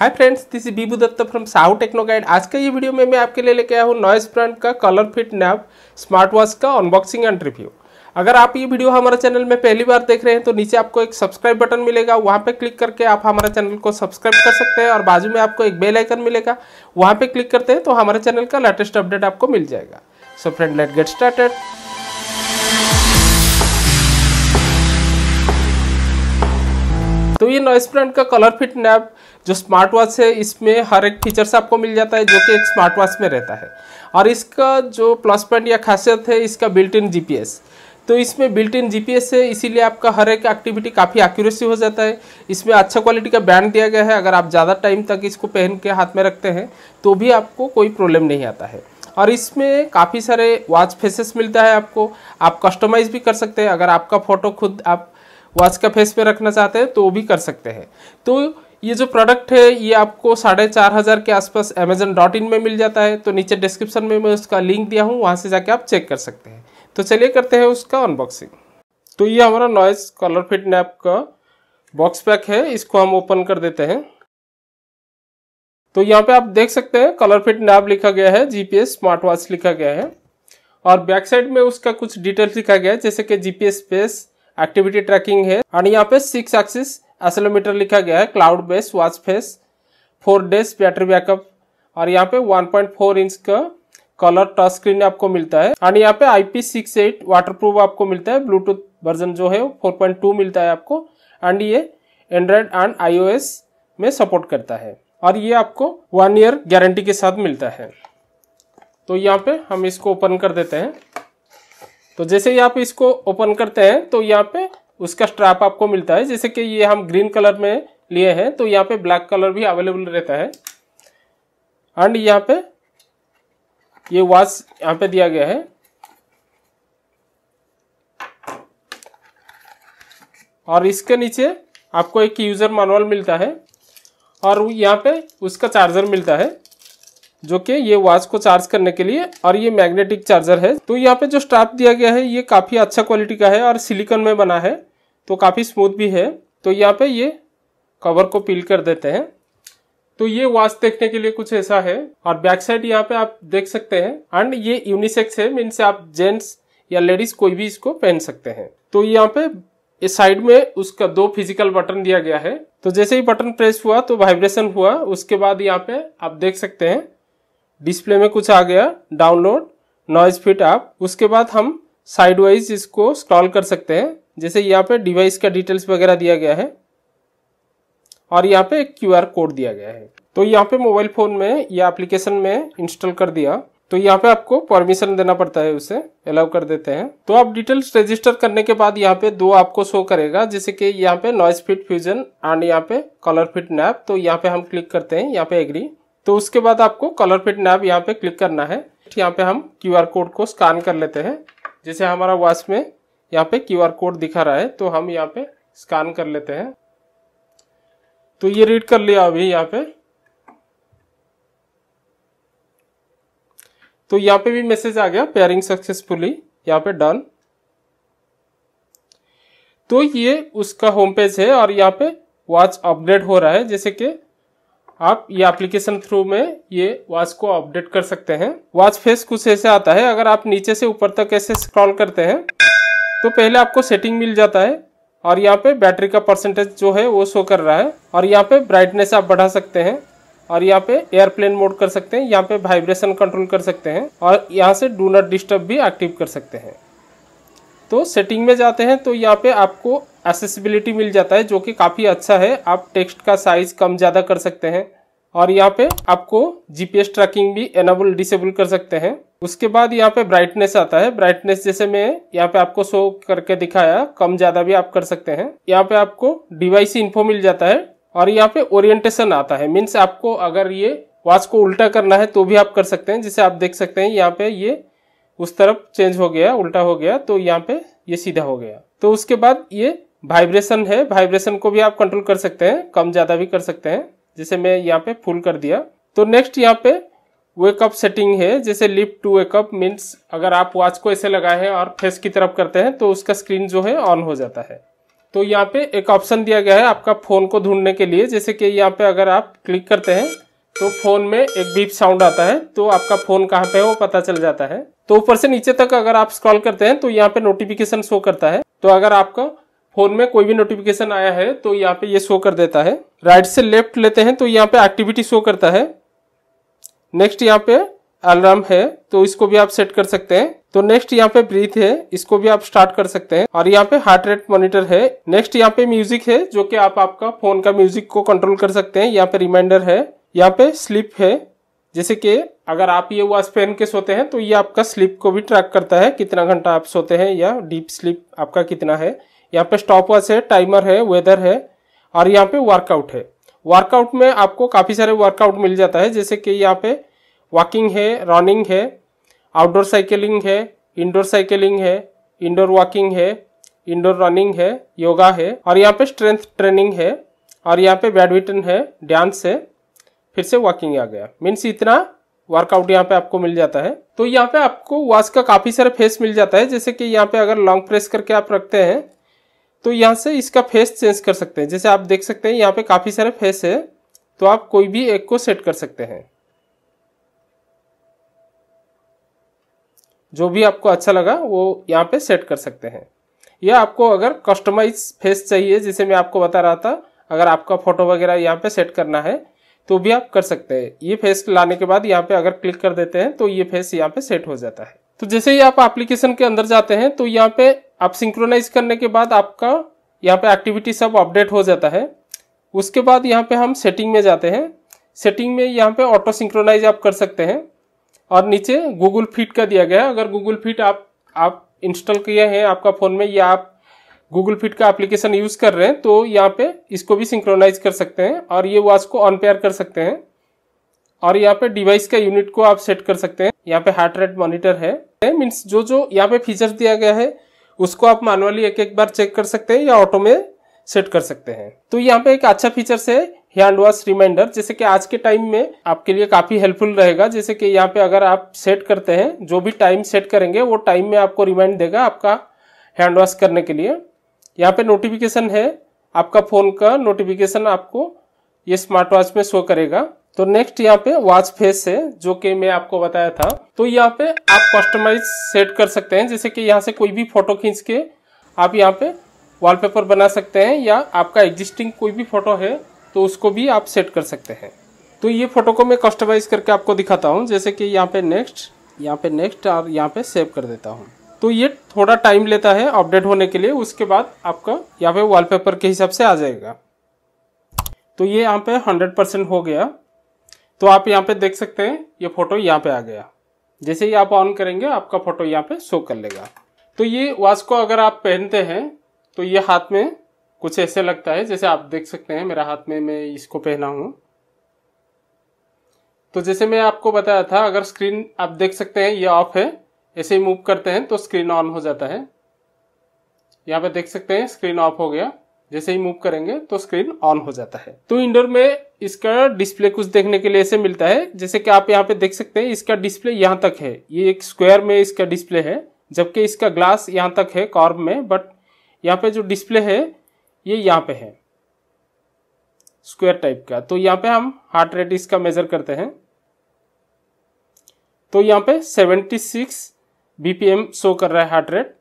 hi friends this is Bibu Dutta from Sahu techno guide आज का ये वीडियो में मैं आपके लिए लेके आया हूँ नॉइस ब्रांड का color fit nap smart watch का अनबॉक्सिंग एंड रिव्यू अगर आप ये वीडियो हमारे चैनल में पहली बार देख रहे हैं तो नीचे आपको एक सब्सक्राइब बटन मिलेगा वहाँ पे क्लिक करके आप हमारे चैनल को सब्सक्राइब कर सकते हैं और बाजू में आपको एक बेल आइकन मिलेगा वहाँ पे क्लिक करते हैं तो हमारे चैनल का लेटेस्ट अपडेट आपको मिल जाएगा so friend let get started तो ये नॉइस ब्रांड का कलर फिट नैप जो स्मार्ट वॉच है इसमें हर एक फीचर्स आपको मिल जाता है जो कि एक स्मार्ट वॉच में रहता है और इसका जो प्लस पॉइंट या खासियत है इसका बिल्ट इन जी तो इसमें बिल्ट इन जी है इसीलिए आपका हर एक एक्टिविटी काफ़ी एक्यूरेसी हो जाता है इसमें अच्छा क्वालिटी का बैंड दिया गया है अगर आप ज़्यादा टाइम तक इसको पहन के हाथ में रखते हैं तो भी आपको कोई प्रॉब्लम नहीं आता है और इसमें काफ़ी सारे वॉच फेसेस मिलता है आपको आप कस्टमाइज़ भी कर सकते हैं अगर आपका फ़ोटो खुद आप वॉच का फेस पे रखना चाहते हैं तो भी कर सकते हैं तो ये जो प्रोडक्ट है ये आपको साढ़े चार हज़ार के आसपास अमेजन डॉट इन में मिल जाता है तो नीचे डिस्क्रिप्शन में मैं उसका लिंक दिया हूँ वहाँ से जाके आप चेक कर सकते हैं तो चलिए करते हैं उसका अनबॉक्सिंग तो ये हमारा नॉइस कॉलर फिट नैप का बॉक्स पैक है इसको हम ओपन कर देते हैं तो यहाँ पे आप देख सकते हैं कलर फिट नैप लिखा गया है जीपीएस स्मार्ट वॉच लिखा गया है और बैक साइड में उसका कुछ डिटेल्स लिखा गया है जैसे कि जीपीएस स्पेस एक्टिविटी ट्रैकिंग है और यहाँ पे सिक्स एक्सिस एसलोमीटर लिखा गया है cloud base watch face four days battery backup और यहाँ पे 1.4 इंच का कलर टच स्क्रीन आपको मिलता है और यहाँ पे I P six eight water proof आपको मिलता है ब्लूटूथ वर्जन जो है फोर पॉइंट टू मिलता है आपको एंड ये एंड्रॉयड एंड आई में सपोर्ट करता है और ये आपको वन ईयर गारंटी के साथ मिलता है तो यहाँ पे हम इसको ओपन कर देते हैं तो जैसे ही आप इसको ओपन करते हैं तो यहाँ पे उसका स्ट्रैप आपको मिलता है जैसे कि ये हम ग्रीन कलर में लिए हैं तो यहाँ पे ब्लैक कलर भी अवेलेबल रहता है एंड यहाँ पे ये वॉच यहाँ पे दिया गया है और इसके नीचे आपको एक यूज़र मैनुअल मिलता है और यहाँ पे उसका चार्जर मिलता है जो कि ये वॉच को चार्ज करने के लिए और ये मैग्नेटिक चार्जर है तो यहाँ पे जो स्ट्रैप दिया गया है ये काफ़ी अच्छा क्वालिटी का है और सिलिकॉन में बना है तो काफ़ी स्मूथ भी है तो यहाँ पे ये कवर को पील कर देते हैं तो ये वॉच देखने के लिए कुछ ऐसा है और बैक साइड यहाँ पे आप देख सकते हैं एंड ये यूनिसेक्स है से आप जेंट्स या लेडीज कोई भी इसको पहन सकते हैं तो यहाँ पे इस साइड में उसका दो फिजिकल बटन दिया गया है तो जैसे ही बटन प्रेस हुआ तो वाइब्रेशन हुआ उसके बाद यहाँ पे आप देख सकते हैं डिस्प्ले में कुछ आ गया डाउनलोड नॉइज फिट आप उसके बाद हम साइडवाइज इसको स्क्रॉल कर सकते हैं जैसे यहाँ पे डिवाइस का डिटेल्स वगैरह दिया गया है और यहाँ पे एक क्यू कोड दिया गया है तो यहाँ पे मोबाइल फोन में या एप्लीकेशन में इंस्टॉल कर दिया तो यहाँ पे आपको परमिशन देना पड़ता है उसे अलाउ कर देते हैं तो आप डिटेल्स रजिस्टर करने के बाद यहाँ पे दो आपको शो करेगा जैसे कि यहाँ पे नॉइस फिट फ्यूजन एंड यहाँ पे कलर फिट नैप तो यहाँ पे हम क्लिक करते हैं यहाँ पे एग्री तो उसके बाद आपको कलर फिट नैप यहाँ पे क्लिक करना है यहाँ पे हम क्यू कोड को स्कैन कर लेते हैं जैसे हमारा वॉच में यहाँ पे क्यू कोड दिखा रहा है तो हम यहाँ पे स्कैन कर लेते हैं तो ये रीड कर लिया अभी यहाँ पे तो यहाँ पे भी मैसेज आ गया पेयरिंग सक्सेसफुली यहाँ पे डन तो ये उसका होम पेज है और यहाँ पे वॉच अपडेट हो रहा है जैसे कि आप ये एप्लीकेशन थ्रू में ये वॉच को अपडेट कर सकते हैं वॉच फेस कुछ ऐसे आता है अगर आप नीचे से ऊपर तक ऐसे स्क्रॉल करते हैं तो पहले आपको सेटिंग मिल जाता है और यहाँ पे बैटरी का परसेंटेज जो है वो शो कर रहा है और यहाँ पे ब्राइटनेस आप बढ़ा सकते हैं और यहाँ पे एयरप्लेन मोड कर सकते हैं यहाँ पे वाइब्रेशन कंट्रोल कर सकते हैं और यहाँ से डू नॉट डिस्टर्ब भी एक्टिव कर सकते हैं तो सेटिंग में जाते हैं तो यहाँ पे आपको एसेसिबिलिटी मिल जाता है जो कि काफ़ी अच्छा है आप टेक्स्ट का साइज़ कम ज़्यादा कर सकते हैं और यहाँ पे आपको जीपीएस ट्रैकिंग भी एनेबल डिसेबल कर सकते हैं उसके बाद यहाँ पे ब्राइटनेस आता है ब्राइटनेस जैसे मैं यहाँ पे आपको शो करके दिखाया कम ज्यादा भी आप कर सकते हैं यहाँ पे आपको डिवाइस इन्फो मिल जाता है और यहाँ पे ओरिएंटेशन आता है मीन्स आपको अगर ये वॉच को उल्टा करना है तो भी आप कर सकते हैं जिसे आप देख सकते हैं यहाँ पे ये उस तरफ चेंज हो गया उल्टा हो गया तो यहाँ पे ये सीधा हो गया तो उसके बाद ये वाइब्रेशन है वाइब्रेशन को भी आप कंट्रोल कर सकते हैं कम ज़्यादा भी कर सकते हैं जिसे मैं यहाँ पे फुल कर दिया तो नेक्स्ट यहाँ पे वेकअप सेटिंग है जैसे लिप टू वेकअप मीन्स अगर आप वॉच को ऐसे लगाए हैं और फेस की तरफ करते हैं तो उसका स्क्रीन जो है ऑन हो जाता है तो यहाँ पे एक ऑप्शन दिया गया है आपका फ़ोन को ढूंढने के लिए जैसे कि यहाँ पे अगर आप क्लिक करते हैं तो फ़ोन में एक बीप साउंड आता है तो आपका फ़ोन कहाँ पे है वो पता चल जाता है तो ऊपर से नीचे तक अगर आप स्क्रॉल करते हैं तो यहाँ पे नोटिफिकेशन शो करता है तो अगर आपका फोन में कोई भी नोटिफिकेशन आया है तो यहाँ पे ये शो कर देता है राइट से लेफ्ट लेते हैं तो यहाँ पे एक्टिविटी शो करता है नेक्स्ट यहाँ पे अलार्म है तो इसको भी आप सेट कर सकते हैं तो नेक्स्ट यहाँ पे ब्रीथ है इसको भी आप स्टार्ट कर सकते हैं और यहाँ पे हार्ट रेट मॉनिटर है नेक्स्ट यहाँ पे म्यूजिक है जो कि आप आपका फोन का म्यूजिक को कंट्रोल कर सकते हैं यहाँ पे रिमाइंडर है यहाँ पे स्लिप है जैसे कि अगर आप ये वॉच पहन के सोते हैं तो ये आपका स्लिप को भी ट्रैक करता है कितना घंटा आप सोते हैं या डीप स्लिप आपका कितना है यहाँ पे स्टॉप वॉच है टाइमर है वेदर है और यहाँ पे वर्कआउट है वर्कआउट में आपको काफ़ी सारे वर्कआउट मिल जाता है जैसे कि यहाँ पे वॉकिंग है रनिंग है आउटडोर साइकिलिंग है इंडोर साइकिलिंग है इंडोर वॉकिंग है इंडोर रनिंग है योगा है और यहाँ पे स्ट्रेंथ ट्रेनिंग है और यहाँ पे बैडमिंटन है डांस है फिर से वॉकिंग आ गया मीन्स इतना वर्कआउट यहाँ पे आपको मिल जाता है तो यहाँ पे आपको वॉश का काफ़ी सारे फेस मिल जाता है जैसे कि यहाँ पे अगर लॉन्ग प्रेस करके आप रखते हैं तो यहाँ से इसका फेस चेंज कर सकते हैं जैसे आप देख सकते हैं यहाँ पे काफ़ी सारे फेस है तो आप कोई भी एक को सेट कर सकते हैं जो भी आपको अच्छा लगा वो यहाँ पे सेट कर सकते हैं या आपको अगर कस्टमाइज फेस चाहिए जिसे मैं आपको बता रहा था अगर आपका फोटो वगैरह यहाँ पे सेट करना है तो भी आप कर सकते हैं ये फेस लाने के बाद यहाँ पे अगर क्लिक कर देते हैं तो ये फेस यहाँ पे सेट हो जाता है तो जैसे ही आप एप्लीकेशन के अंदर जाते हैं तो यहाँ पे आप सिंक्रोनाइज करने के बाद आपका यहाँ पे एक्टिविटी सब अपडेट हो जाता है उसके बाद यहाँ पे हम सेटिंग में जाते हैं सेटिंग में यहाँ पे ऑटो सिंक्रोनाइज आप कर सकते हैं और नीचे गूगल फिट का दिया गया है अगर गूगल फिट आप आप इंस्टॉल किए हैं आपका फ़ोन में या आप गूगल फिट का एप्लीकेशन यूज़ कर रहे हैं तो यहाँ पे इसको भी सिंक्रोनाइज कर सकते हैं और ये वॉच को ऑन पेयर कर सकते हैं और यहाँ पे डिवाइस का यूनिट को आप सेट कर सकते हैं यहाँ पे हार्ट रेट मॉनिटर है है मीन्स जो जो यहाँ पे फीचर दिया गया है उसको आप मानुअली एक एक बार चेक कर सकते हैं या ऑटो में सेट कर सकते हैं तो यहाँ पे एक अच्छा फीचर है हैंड वॉश रिमाइंडर जैसे कि आज के टाइम में आपके लिए काफी हेल्पफुल रहेगा जैसे कि यहाँ पे अगर आप सेट करते हैं जो भी टाइम सेट करेंगे वो टाइम में आपको रिमाइंड देगा आपका हैंड वॉश करने के लिए यहाँ पे नोटिफिकेशन है आपका फ़ोन का नोटिफिकेशन आपको ये स्मार्ट वॉच में शो करेगा तो नेक्स्ट यहाँ पे वॉच फेस है जो कि मैं आपको बताया था तो यहाँ पे आप कस्टमाइज सेट कर सकते हैं जैसे कि यहाँ से कोई भी फोटो खींच के आप यहाँ पे वॉलपेपर बना सकते हैं या आपका एग्जिस्टिंग कोई भी फोटो है तो उसको भी आप सेट कर सकते हैं तो ये फोटो को मैं कस्टमाइज करके आपको दिखाता हूँ जैसे कि यहाँ पे नेक्स्ट यहाँ पे नेक्स्ट और यहाँ पे सेव कर देता हूँ तो ये थोड़ा टाइम लेता है अपडेट होने के लिए उसके बाद आपका यहाँ पे वॉलपेपर के हिसाब से आ जाएगा तो ये यहाँ पे 100% हो गया तो आप यहाँ पे देख सकते हैं ये फोटो यहाँ पे आ गया जैसे ही आप ऑन करेंगे आपका फोटो यहाँ पे शो कर लेगा तो ये वॉच को अगर आप पहनते हैं तो ये हाथ में कुछ ऐसे लगता है जैसे आप देख सकते हैं मेरा हाथ में मैं इसको पहना हूँ तो जैसे मैं आपको बताया था अगर स्क्रीन आप देख सकते हैं ये ऑफ है ऐसे ही मूव करते हैं तो स्क्रीन ऑन हो जाता है यहाँ पे देख सकते हैं स्क्रीन ऑफ हो गया जैसे ही मूव करेंगे तो स्क्रीन ऑन हो जाता है तो इंडोर में इसका डिस्प्ले कुछ देखने के लिए ऐसे मिलता है जैसे कि आप यहाँ पे देख सकते हैं इसका डिस्प्ले यहाँ तक है ये एक स्क्वायर में इसका डिस्प्ले है जबकि इसका ग्लास यहाँ तक है कॉर्ब में बट यहाँ पे जो डिस्प्ले है ये यहाँ पे है स्क्वायर टाइप का तो यहाँ पे हम हार्ट रेट इसका मेजर करते हैं तो यहाँ पे 76 बीपीएम शो कर रहा है हार्ट रेट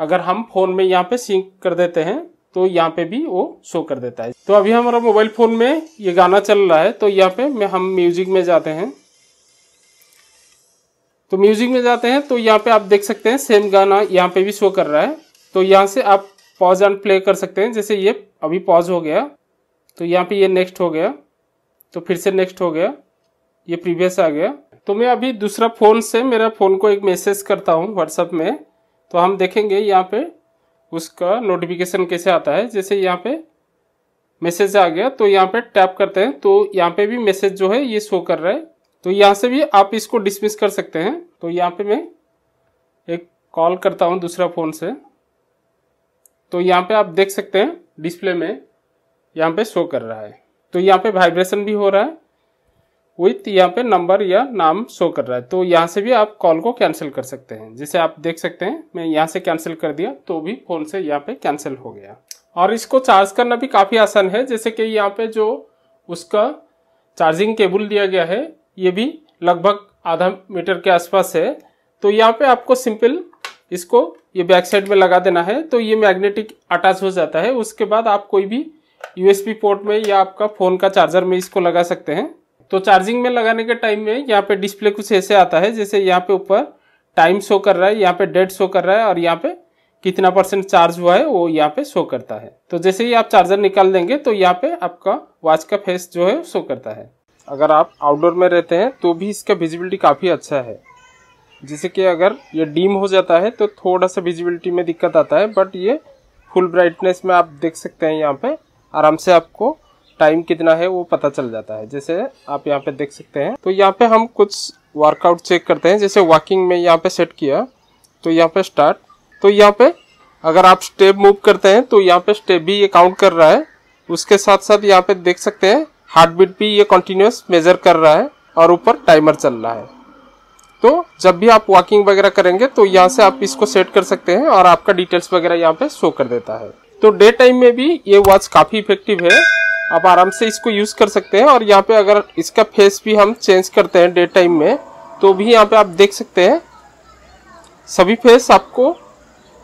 अगर हम फोन में यहाँ पे सिंक कर देते हैं तो यहाँ पे भी वो शो कर देता है तो अभी हमारा मोबाइल फ़ोन में ये गाना चल रहा है तो यहाँ पे हम म्यूजिक में जाते हैं तो म्यूजिक में जाते हैं तो यहाँ पे आप देख सकते हैं सेम गाना यहाँ पे भी शो कर रहा है तो यहाँ से आप पॉज एंड प्ले कर सकते हैं जैसे ये अभी पॉज हो गया तो यहाँ पे ये नेक्स्ट हो गया तो फिर से नेक्स्ट हो गया ये प्रीवियस आ गया तो मैं अभी दूसरा फ़ोन से मेरा फ़ोन को एक मैसेज करता हूँ व्हाट्सअप में तो हम देखेंगे यहाँ पे उसका नोटिफिकेशन कैसे आता है जैसे यहाँ पे मैसेज आ गया तो यहाँ पे टैप करते हैं तो यहाँ पे भी मैसेज जो है ये शो कर रहा है तो यहाँ से भी आप इसको डिसमिस कर सकते हैं तो यहाँ पे मैं एक कॉल करता हूँ दूसरा फ़ोन से तो यहाँ पे आप देख सकते हैं डिस्प्ले में यहाँ पे शो कर रहा है तो यहाँ पे वाइब्रेशन भी हो रहा है विथ यहाँ पे नंबर या नाम शो कर रहा है तो यहाँ से भी आप कॉल को कैंसिल कर सकते हैं जिसे आप देख सकते हैं मैं यहाँ से कैंसिल कर दिया तो भी फ़ोन से यहाँ पे कैंसिल हो गया और इसको चार्ज करना भी काफ़ी आसान है जैसे कि यहाँ पे जो उसका चार्जिंग केबल दिया गया है ये भी लगभग आधा मीटर के आसपास है तो यहाँ पे आपको सिंपल इसको ये बैक साइड में लगा देना है तो ये मैग्नेटिक अटैच हो जाता है उसके बाद आप कोई भी यूएसबी पोर्ट में या आपका फ़ोन का चार्जर में इसको लगा सकते हैं तो चार्जिंग में लगाने के टाइम में यहाँ पे डिस्प्ले कुछ ऐसे आता है जैसे यहाँ पे ऊपर टाइम शो कर रहा है यहाँ पे डेट शो कर रहा है और यहाँ पे कितना परसेंट चार्ज हुआ है वो यहाँ पे शो करता है तो जैसे ही आप चार्जर निकाल देंगे तो यहाँ पे आपका वॉच का फेस जो है शो करता है अगर आप आउटडोर में रहते हैं तो भी इसका विजिबिलिटी काफ़ी अच्छा है जैसे कि अगर ये डीम हो जाता है तो थोड़ा सा विजिबिलिटी में दिक्कत आता है बट ये फुल ब्राइटनेस में आप देख सकते हैं यहाँ पे आराम से आपको टाइम कितना है वो पता चल जाता है जैसे आप यहाँ पे देख सकते हैं तो यहाँ पे हम कुछ वर्कआउट चेक करते हैं जैसे वॉकिंग में यहाँ पे सेट किया तो यहाँ पे स्टार्ट तो यहाँ पे अगर आप स्टेप मूव करते हैं तो यहाँ पे स्टेप भी ये काउंट कर रहा है उसके साथ साथ यहाँ पे देख सकते हैं हार्ट बीट भी ये कंटिन्यूस मेजर कर रहा है और ऊपर टाइमर चल रहा है तो जब भी आप वॉकिंग वगैरह करेंगे तो यहाँ से आप इसको सेट कर सकते हैं और आपका डिटेल्स वगैरह यहाँ पे शो कर देता है तो डे टाइम में भी ये वॉच काफ़ी इफेक्टिव है आप आराम से इसको यूज़ कर सकते हैं और यहाँ पे अगर इसका फेस भी हम चेंज करते हैं डे टाइम में तो भी यहाँ पे आप देख सकते हैं सभी फेस आपको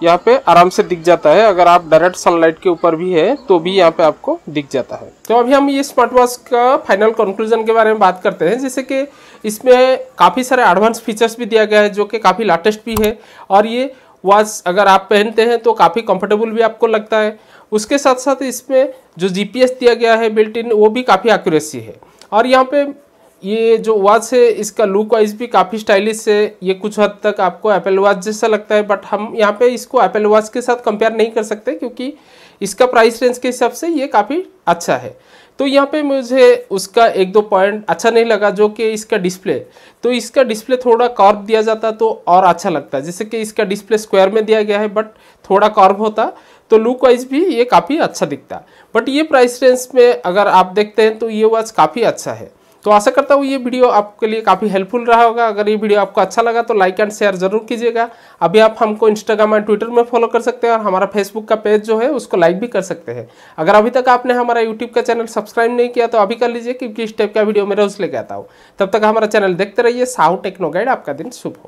यहाँ पे आराम से दिख जाता है अगर आप डायरेक्ट सनलाइट के ऊपर भी है तो भी यहाँ पे आपको दिख जाता है तो अभी हम ये स्मार्ट वॉच का फाइनल कंक्लूजन के बारे में बात करते हैं जैसे कि इसमें काफ़ी सारे एडवांस फीचर्स भी दिया गया है जो कि काफ़ी लेटेस्ट भी है और ये वॉच अगर आप पहनते हैं तो काफ़ी कंफर्टेबल भी आपको लगता है उसके साथ साथ इसमें जो जी दिया गया है बिल्ट इन वो भी काफ़ी एक्यूरेसी है और यहाँ पे ये जो वॉच है इसका लुक वाइज भी काफ़ी स्टाइलिश है ये कुछ हद तक आपको एप्पल वॉच जैसा लगता है बट हम यहाँ पे इसको एप्पल वॉच के साथ कंपेयर नहीं कर सकते क्योंकि इसका प्राइस रेंज के हिसाब से ये काफ़ी अच्छा है तो यहाँ पे मुझे उसका एक दो पॉइंट अच्छा नहीं लगा जो कि इसका डिस्प्ले तो इसका डिस्प्ले थोड़ा कॉर्व दिया जाता तो और अच्छा लगता जैसे कि इसका डिस्प्ले स्क्वायर में दिया गया है बट थोड़ा कॉर्व होता तो लुक वाइज भी ये काफ़ी अच्छा दिखता है बट ये प्राइस रेंज में अगर आप देखते हैं तो ये वॉच काफ़ी अच्छा है तो आशा करता हूँ ये वीडियो आपके लिए काफ़ी हेल्पफुल रहा होगा अगर ये वीडियो आपको अच्छा लगा तो लाइक एंड शेयर जरूर कीजिएगा अभी आप हमको इंस्टाग्राम एंड ट्विटर में फॉलो कर सकते हैं और हमारा फेसबुक का पेज जो है उसको लाइक भी कर सकते हैं अगर अभी तक आपने हमारा यूट्यूब का चैनल सब्सक्राइब नहीं किया तो अभी कर लीजिए क्योंकि इस टाइप का वीडियो मैं रोज लेके आता हूँ तब तक हमारा चैनल देखते रहिए साहू टेक्नो गाइड आपका दिन शुभ हो